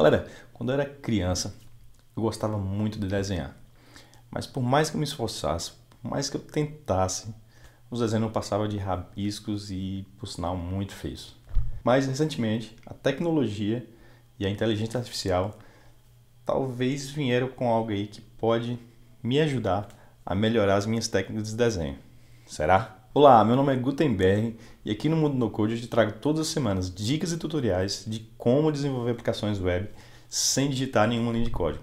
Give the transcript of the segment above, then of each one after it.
Galera, quando eu era criança, eu gostava muito de desenhar. Mas por mais que eu me esforçasse, por mais que eu tentasse, os desenhos não passavam de rabiscos e, por sinal, muito feios. Mas recentemente, a tecnologia e a inteligência artificial talvez vieram com algo aí que pode me ajudar a melhorar as minhas técnicas de desenho. Será? Olá, meu nome é Gutenberg e aqui no Mundo No Code eu te trago todas as semanas dicas e tutoriais de como desenvolver aplicações web sem digitar nenhuma linha de código,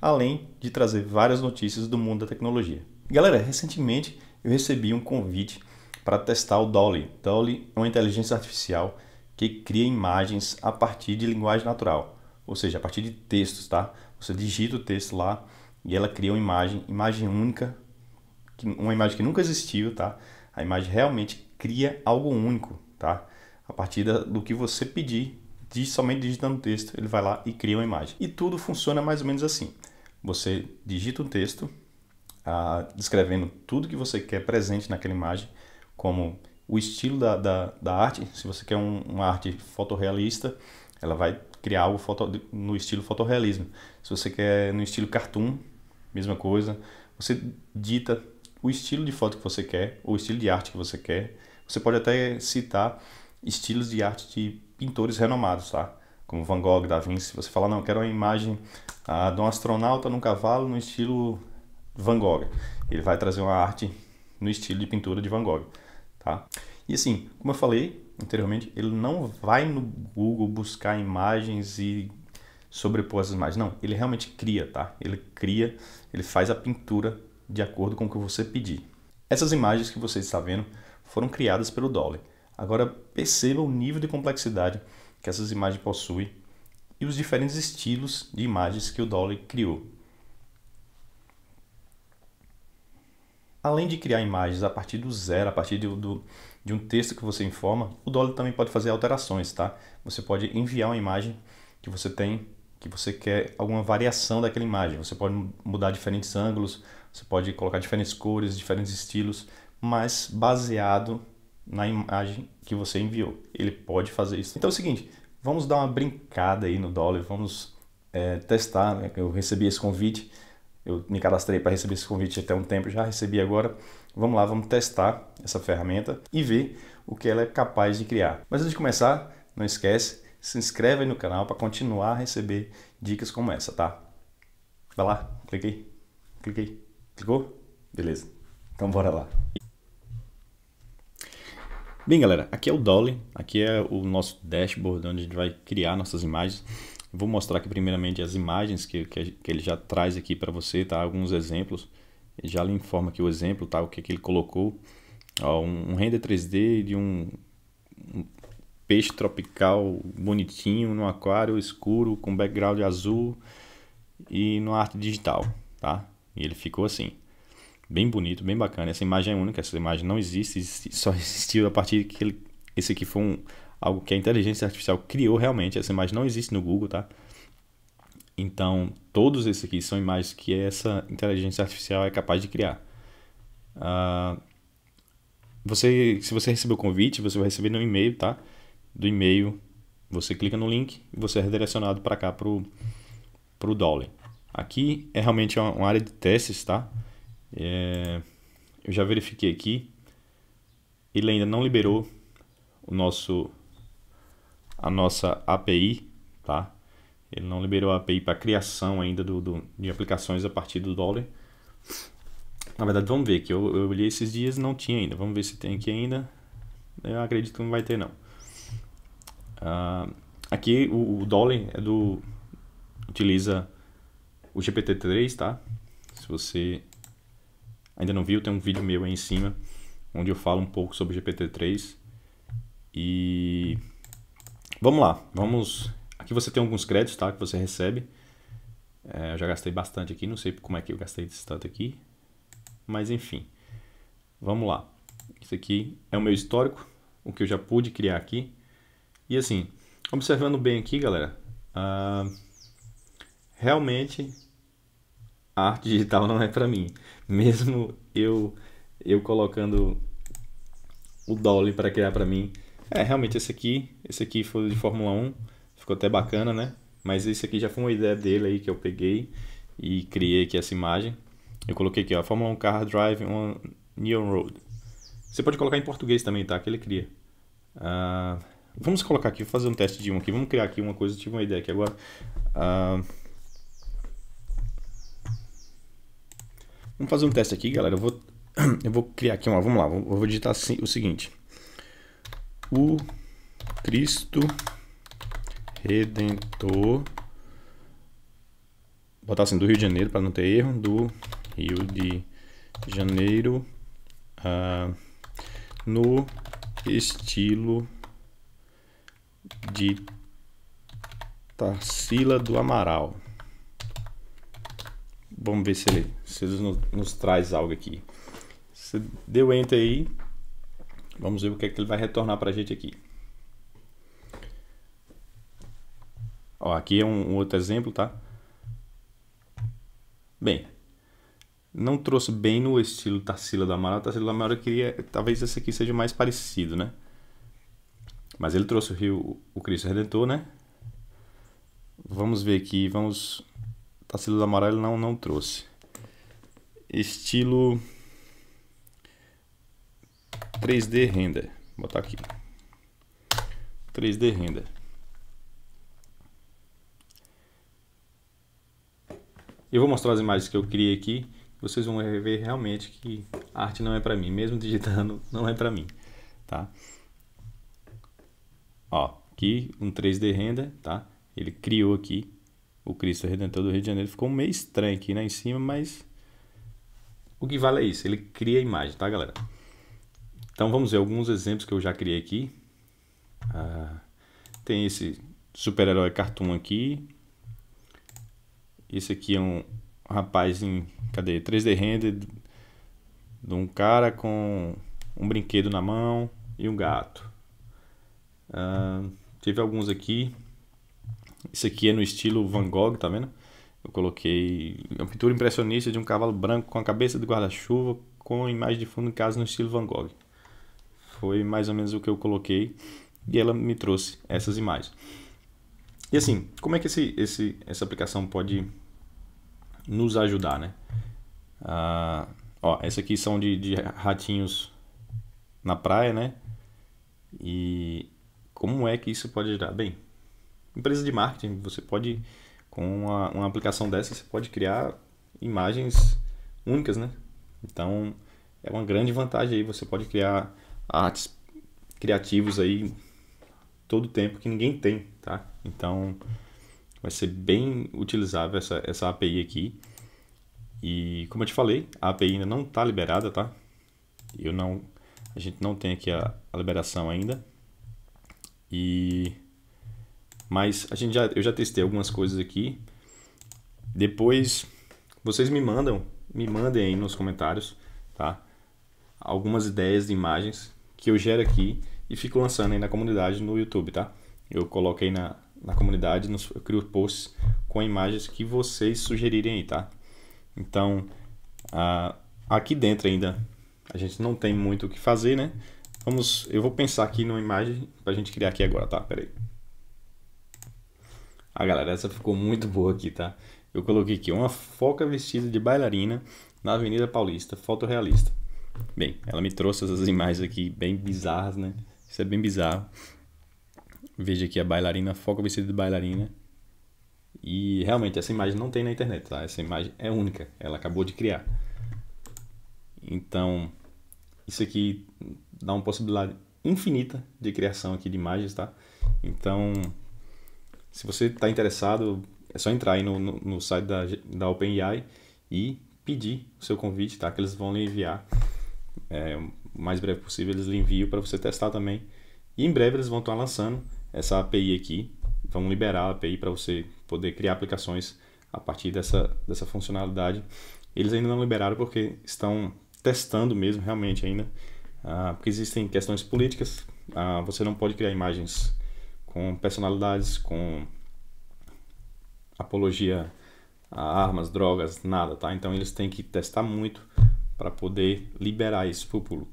além de trazer várias notícias do mundo da tecnologia. Galera, recentemente eu recebi um convite para testar o Dolly. Dolly é uma inteligência artificial que cria imagens a partir de linguagem natural, ou seja, a partir de textos, tá? Você digita o texto lá e ela cria uma imagem, imagem única, uma imagem que nunca existiu, tá? A imagem realmente cria algo único, tá? A partir do que você pedir, diz, somente digitando o texto, ele vai lá e cria uma imagem. E tudo funciona mais ou menos assim. Você digita um texto, ah, descrevendo tudo que você quer presente naquela imagem, como o estilo da, da, da arte, se você quer um, uma arte fotorrealista, ela vai criar algo foto, no estilo fotorrealismo. Se você quer no estilo cartoon, mesma coisa. Você dita o estilo de foto que você quer, ou o estilo de arte que você quer. Você pode até citar estilos de arte de pintores renomados, tá? Como Van Gogh, Da Vinci. Você fala, não, eu quero uma imagem ah, de um astronauta num cavalo no estilo Van Gogh. Ele vai trazer uma arte no estilo de pintura de Van Gogh, tá? E assim, como eu falei anteriormente, ele não vai no Google buscar imagens e sobrepor as imagens. Não, ele realmente cria, tá? Ele cria, ele faz a pintura de acordo com o que você pedir. Essas imagens que você está vendo foram criadas pelo Dolly. Agora perceba o nível de complexidade que essas imagens possuem e os diferentes estilos de imagens que o Dolly criou. Além de criar imagens a partir do zero, a partir de, do, de um texto que você informa, o Dolly também pode fazer alterações, tá? Você pode enviar uma imagem que você tem que você quer alguma variação daquela imagem. Você pode mudar diferentes ângulos, você pode colocar diferentes cores, diferentes estilos, mas baseado na imagem que você enviou. Ele pode fazer isso. Então é o seguinte, vamos dar uma brincada aí no Dolly, vamos é, testar. Né? Eu recebi esse convite, eu me cadastrei para receber esse convite até um tempo, já recebi agora. Vamos lá, vamos testar essa ferramenta e ver o que ela é capaz de criar. Mas antes de começar, não esquece se inscreve aí no canal para continuar a receber dicas como essa, tá? Vai lá, cliquei, cliquei, clicou? Beleza, então bora lá. Bem, galera, aqui é o Dolly, aqui é o nosso dashboard onde a gente vai criar nossas imagens. Vou mostrar aqui primeiramente as imagens que, que, que ele já traz aqui para você, tá? Alguns exemplos. Ele já lhe informa aqui o exemplo, tá? O que, que ele colocou. Ó, um, um render 3D de um peixe tropical bonitinho no aquário escuro com background azul e no arte digital, tá? E ele ficou assim, bem bonito, bem bacana. Essa imagem é única, essa imagem não existe, só existiu a partir que ele, esse aqui foi um, algo que a inteligência artificial criou realmente. Essa imagem não existe no Google, tá? Então, todos esses aqui são imagens que essa inteligência artificial é capaz de criar. Uh, você, se você receber o convite, você vai receber no e-mail, tá? do e-mail, você clica no link e você é redirecionado para cá, para o Dolly. Aqui é realmente uma, uma área de testes, tá? É, eu já verifiquei aqui, ele ainda não liberou o nosso, a nossa API, tá? Ele não liberou a API para criação ainda do, do, de aplicações a partir do Dolly. Na verdade, vamos ver, que eu, olhei esses dias não tinha ainda. Vamos ver se tem aqui ainda. Eu acredito que não vai ter, não. Uh, aqui o, o Dolly é do utiliza o GPT-3, tá? Se você ainda não viu, tem um vídeo meu aí em cima onde eu falo um pouco sobre o GPT-3 e vamos lá, vamos. Aqui você tem alguns créditos, tá? Que você recebe. É, eu já gastei bastante aqui, não sei como é que eu gastei esse tanto aqui, mas enfim, vamos lá. Isso aqui é o meu histórico, o que eu já pude criar aqui. E assim, observando bem aqui, galera, uh, realmente a arte digital não é para mim. Mesmo eu eu colocando o Dolly para criar para mim, é realmente esse aqui, esse aqui foi de Fórmula 1, ficou até bacana, né? Mas esse aqui já foi uma ideia dele aí que eu peguei e criei aqui essa imagem. Eu coloquei aqui, ó, Fórmula 1 Car Drive on Neon Road. Você pode colocar em português também, tá? Que ele cria. Uh, Vamos colocar aqui, fazer um teste de um aqui. Vamos criar aqui uma coisa, tive uma ideia aqui agora. Uh, vamos fazer um teste aqui, galera. Eu vou, eu vou criar aqui uma, vamos lá, eu vou digitar assim, o seguinte. O Cristo Redentor, botar assim, do Rio de Janeiro, para não ter erro, do Rio de Janeiro, uh, no estilo de Tarsila do Amaral. Vamos ver se ele, se ele nos, nos traz algo aqui. Você deu enter aí. Vamos ver o que, é que ele vai retornar para a gente aqui. Ó, aqui é um, um outro exemplo, tá? Bem, não trouxe bem no estilo Tarsila do Amaral. Tarsila do Amaral queria, talvez esse aqui seja mais parecido, né? Mas ele trouxe o Rio, o Cristo Redentor, né? Vamos ver aqui, vamos... Tarsila do Amaral não, não trouxe. Estilo 3D render. Vou botar aqui. 3D render. Eu vou mostrar as imagens que eu criei aqui. Vocês vão ver realmente que arte não é para mim, mesmo digitando, não é para mim, tá? Ó, aqui um 3D render, tá? Ele criou aqui o Cristo Redentor do Rio de Janeiro. Ficou meio estranho aqui né, em cima, mas o que vale é isso. Ele cria a imagem, tá, galera? Então vamos ver alguns exemplos que eu já criei aqui. Ah, tem esse super-herói cartoon aqui. Esse aqui é um rapaz em... Cadê? 3D render de um cara com um brinquedo na mão e um gato. Uh, teve alguns aqui. Esse aqui é no estilo Van Gogh, tá vendo? Eu coloquei é uma pintura impressionista de um cavalo branco com a cabeça de guarda-chuva com imagem de fundo em casa no estilo Van Gogh. Foi mais ou menos o que eu coloquei e ela me trouxe essas imagens. E assim, como é que esse, esse, essa aplicação pode nos ajudar, né? Ah, ó, essa aqui são de, de ratinhos na praia, né? E como é que isso pode gerar? Bem, empresa de marketing, você pode, com uma, uma aplicação dessa, você pode criar imagens únicas, né? Então, é uma grande vantagem aí, você pode criar artes criativos aí todo o tempo que ninguém tem, tá? Então, vai ser bem utilizável essa, essa API aqui. E como eu te falei, a API ainda não está liberada, tá? Eu não, a gente não tem aqui a, a liberação ainda. E mas a gente já eu já testei algumas coisas aqui. Depois vocês me mandam, me mandem aí nos comentários, tá? Algumas ideias de imagens que eu gero aqui e fico lançando aí na comunidade no YouTube, tá? Eu coloquei na, na comunidade, nos, eu crio posts com imagens que vocês sugerirem aí, tá? Então, a ah, aqui dentro ainda a gente não tem muito o que fazer, né? Vamos, eu vou pensar aqui numa imagem pra gente criar aqui agora, tá? Pera aí. Ah, galera, essa ficou muito boa aqui, tá? Eu coloquei aqui uma foca vestida de bailarina na Avenida Paulista, fotorrealista. Bem, ela me trouxe essas imagens aqui bem bizarras, né? Isso é bem bizarro. Veja aqui a bailarina, foca vestida de bailarina. E realmente essa imagem não tem na internet, tá? Essa imagem é única, ela acabou de criar. Então, isso aqui dá uma possibilidade infinita de criação aqui de imagens, tá? Então, se você está interessado, é só entrar aí no, no, no, site da, da OpenAI e pedir o seu convite, tá? Que eles vão lhe enviar. É, o mais breve possível eles lhe enviam para você testar também. E em breve eles vão estar lançando essa API aqui. Vão liberar a API para você poder criar aplicações a partir dessa, dessa funcionalidade. Eles ainda não liberaram porque estão testando mesmo, realmente ainda. Ah, porque existem questões políticas, ah, você não pode criar imagens com personalidades, com apologia a armas, drogas, nada, tá? Então eles têm que testar muito para poder liberar isso pro público.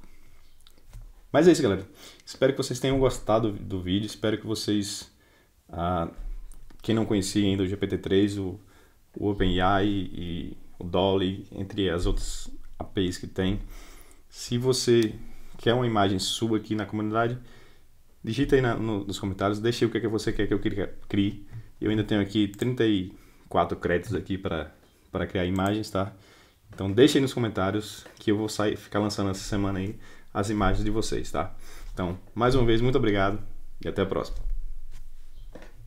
Mas é isso, galera. Espero que vocês tenham gostado do vídeo. Espero que vocês, ah, quem não conhecia ainda o GPT-3, o, o OpenAI e, e o Dolly, entre as outras APIs que tem, se você quer é uma imagem sua aqui na comunidade, digita aí na, no, nos comentários, deixa aí o que, é que você quer que eu crie. Eu ainda tenho aqui 34 créditos aqui para criar imagens, tá? Então deixa aí nos comentários que eu vou sair, ficar lançando essa semana aí as imagens de vocês, tá? Então, mais uma vez, muito obrigado e até a próxima.